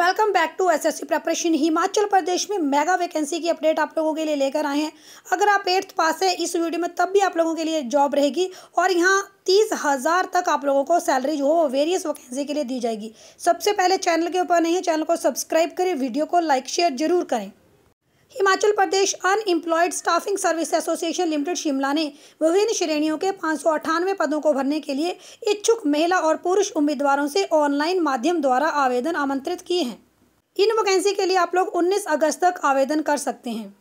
Welcome back to SSC preparation Himachal Pradesh में mega vacancy की update आप लोगों के लिए लेकर आए हैं अगर आप एट्थ पास है इस वीडियो में तब भी आप लोगों के लिए जॉब रहेगी और यहाँ तीस हज़ार तक आप लोगों को सैलरी जो हो वेरियस वैकेंसी के लिए दी जाएगी सबसे पहले चैनल के ऊपर नहीं है चैनल को सब्सक्राइब करें वीडियो को लाइक शेयर जरूर करें Himachal Pradesh unemployed staffing service association limited Shimla ने विभिन्न श्रेणियों के पाँच पदों को भरने के लिए इच्छुक महिला और पुरुष उम्मीदवारों से ऑनलाइन माध्यम द्वारा आवेदन आमंत्रित किए हैं इन वैकेंसी के लिए आप लोग 19 अगस्त तक आवेदन कर सकते हैं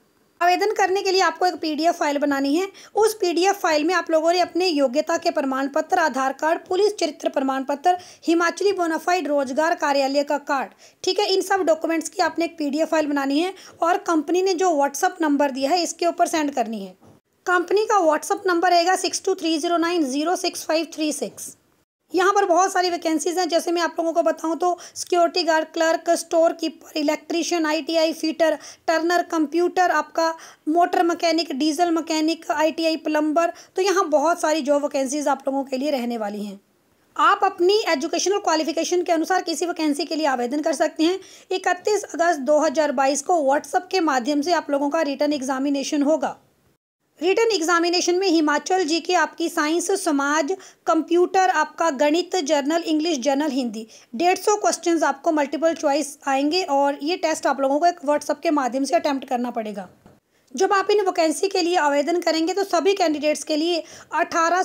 आवेदन करने के लिए आपको एक पीडीएफ फाइल बनानी है उस पीडीएफ फाइल में आप लोगों ने अपने योग्यता के प्रमाण पत्र आधार कार्ड पुलिस चरित्र प्रमाण पत्र हिमाचली बोनाफाइड रोजगार कार्यालय का कार्ड ठीक है इन सब डॉक्यूमेंट्स की आपने एक पीडीएफ फाइल बनानी है और कंपनी ने जो व्हाट्सअप नंबर दिया है इसके ऊपर सेंड करनी है कंपनी का व्हाट्सअप नंबर रहेगा six two three zero nine zero six five three six यहाँ पर बहुत सारी वैकेंसीज हैं जैसे मैं आप लोगों को बताऊँ तो security guard clerk store keeper electrician ITI fitter turner computer आपका motor mechanic diesel mechanic ITI plumber तो यहाँ बहुत सारी जॉब वैकेंसीज आप लोगों के लिए रहने वाली हैं आप अपनी एजुकेशनल क्वालिफिकेशन के अनुसार किसी वैकेंसी के लिए आवेदन कर सकते हैं 31 अगस्त 2022 को व्हाट्सएप के माध्यम से आप लोगों का रिटर्न एग्जामिनेशन होगा रिटर्न एग्जामिनेशन में हिमाचल जी के आपकी साइंस समाज कंप्यूटर आपका गणित जर्नल इंग्लिश जर्नल हिंदी डेढ़ सौ क्वेश्चन आपको मल्टीपल चॉइस आएंगे और ये टेस्ट आप लोगों को एक व्हाट्सअप के माध्यम से अटैम्प्ट करना पड़ेगा जब आप इन वैकेंसी के लिए आवेदन करेंगे तो सभी कैंडिडेट्स के लिए अठारह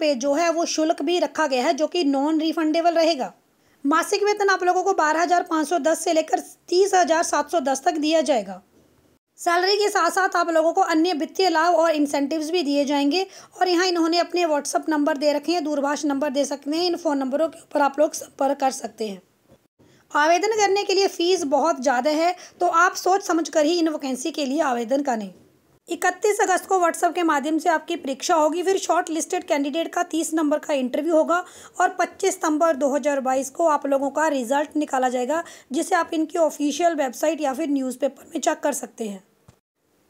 पे जो है वो शुल्क भी रखा गया है जो कि नॉन रिफंडेबल रहेगा मासिक वेतन आप लोगों को 12,510 से लेकर 30,710 तक दिया जाएगा सैलरी के साथ साथ आप लोगों को अन्य वित्तीय लाभ और इंसेंटिव्स भी दिए जाएंगे और यहाँ इन्होंने अपने व्हाट्सअप नंबर दे रखे हैं दूरभाष नंबर दे सकते हैं इन फ़ोन नंबरों के ऊपर आप लोग संपर्क कर सकते हैं आवेदन करने के लिए फ़ीस बहुत ज़्यादा है तो आप सोच समझ कर ही इन वैकेंसी के लिए आवेदन करें इकतीस अगस्त को व्हाट्सएप के माध्यम से आपकी परीक्षा होगी फिर शॉर्ट लिस्टेड कैंडिडेट का तीस नंबर का इंटरव्यू होगा और पच्चीस सितंबर 2022 को आप लोगों का रिजल्ट निकाला जाएगा जिसे आप इनकी ऑफिशियल वेबसाइट या फिर न्यूज़पेपर में चेक कर सकते हैं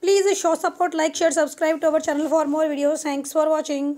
Please show support, like, share, subscribe to our channel for more videos. Thanks for watching.